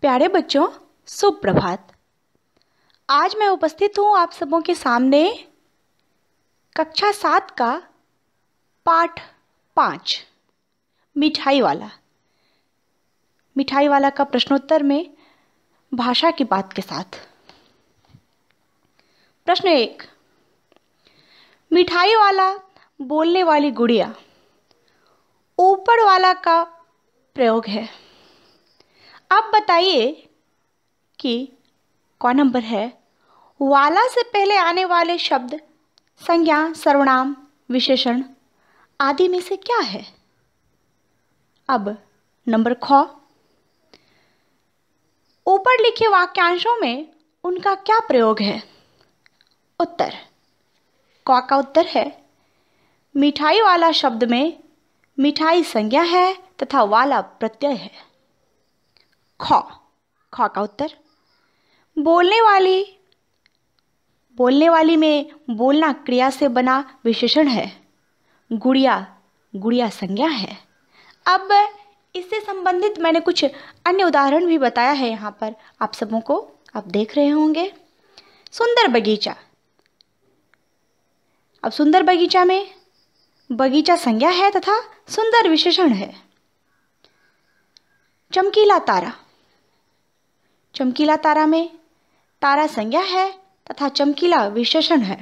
प्यारे बच्चों सुप्रभात आज मैं उपस्थित हूँ आप सबों के सामने कक्षा सात का पाठ पाँच मिठाई वाला मिठाई वाला का प्रश्नोत्तर में भाषा की बात के साथ प्रश्न एक मिठाई वाला बोलने वाली गुड़िया ऊपर वाला का प्रयोग है अब बताइए कि कौन नंबर है वाला से पहले आने वाले शब्द संज्ञा सर्वनाम विशेषण आदि में से क्या है अब नंबर ख ऊपर लिखे वाक्यांशों में उनका क्या प्रयोग है उत्तर क का उत्तर है मिठाई वाला शब्द में मिठाई संज्ञा है तथा वाला प्रत्यय है ख ख का उत्तर बोलने वाली बोलने वाली में बोलना क्रिया से बना विशेषण है गुड़िया गुड़िया संज्ञा है अब इससे संबंधित मैंने कुछ अन्य उदाहरण भी बताया है यहाँ पर आप सबों को आप देख रहे होंगे सुंदर बगीचा अब सुंदर बगीचा में बगीचा संज्ञा है तथा सुंदर विशेषण है चमकीला तारा चमकीला तारा में तारा संज्ञा है तथा चमकीला विशेषण है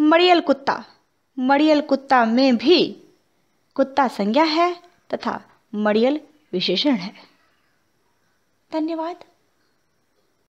मड़ियल कुत्ता मड़ियल कुत्ता में भी कुत्ता संज्ञा है तथा मड़ियल विशेषण है धन्यवाद